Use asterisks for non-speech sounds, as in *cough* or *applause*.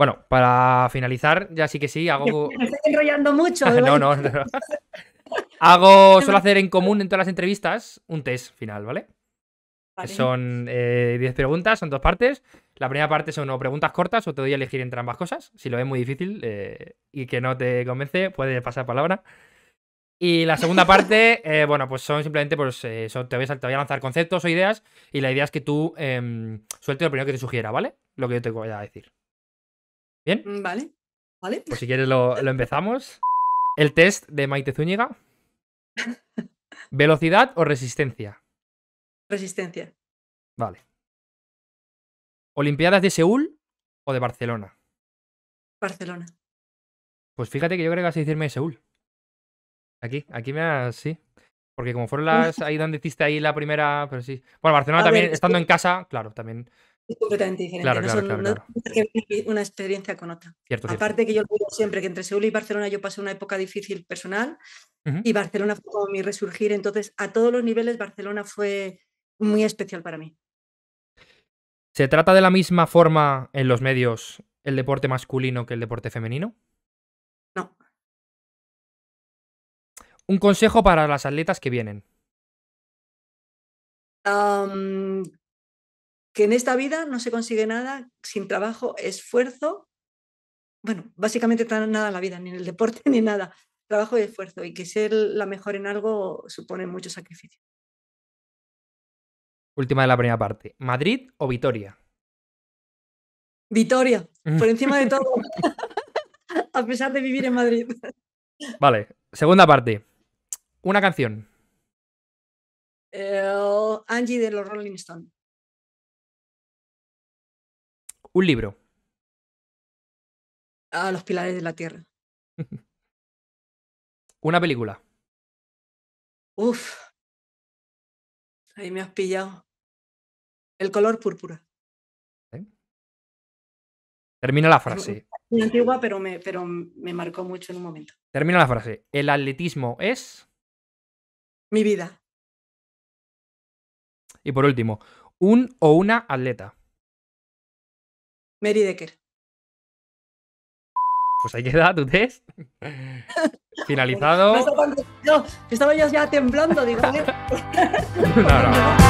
Bueno, para finalizar, ya sí que sí, hago. *laughs* Me estoy enrollando mucho. *laughs* no, no, hago, suelo hacer en común en todas las entrevistas un test final, ¿vale? Son 10 eh, preguntas, son dos partes. La primera parte son preguntas cortas o te doy a elegir entre ambas cosas. Si lo ves muy difícil eh, y que no te convence, puedes pasar palabra. Y la segunda parte, *laughs* eh, bueno, pues son simplemente, pues te, voy a, te, a, lanzar conceptos o ideas y la idea es que tú em, sueltes lo primero que te sugiera, ¿vale? Lo que yo te voy a decir. Mm, vale. Vale. Pues, pues si quieres lo, empezamos. El test de Maite Zúñiga. *laughs* ¿Velocidad o resistencia? Resistencia. Vale. ¿Olimpiadas de Seúl o de Barcelona? Barcelona. Pues fíjate que yo creo que vas a decirme Seúl. Aquí, aquí me ha... Sí. Porque como fueron las. Ahí donde hiciste ahí la primera. Pero sí. Bueno, Barcelona también, estando en casa, claro, también completamente Claro, una experiencia con otra. Aparte que yo lo digo siempre, que entre Seúl y Barcelona yo pasé una época difícil personal y Barcelona fue como mi resurgir. Entonces, a todos los niveles, Barcelona fue muy especial para mí. ¿Se trata de la misma forma en los medios el deporte masculino que el deporte femenino? No. Un consejo para las atletas que vienen. Um, que en esta vida no se consigue nada sin trabajo, esfuerzo, bueno, básicamente nada en la vida, ni en el deporte, *laughs* ni nada, trabajo y esfuerzo, y que ser la mejor en algo supone mucho sacrificio. Última de la primera parte, ¿Madrid o Vitoria? Vitoria, mm. por encima de todo, *laughs* *laughs* a pesar de vivir en Madrid. Vale, segunda parte, una canción. Eh, Angie de los Rolling Stones. Un libro. A ah, los pilares de la tierra. *laughs* Una película. Uf. Ahí me has pillado. El color púrpura. Termina la frase. Muy antigua, pero me, pero me marcó mucho en un momento. Termina la frase. El atletismo es. Mi vida. Y por último, un o una atleta. Mary Decker. Pues ahí queda tu test. *laughs* Finalizado. no, estaba yo ya temblando, digo. *laughs* no.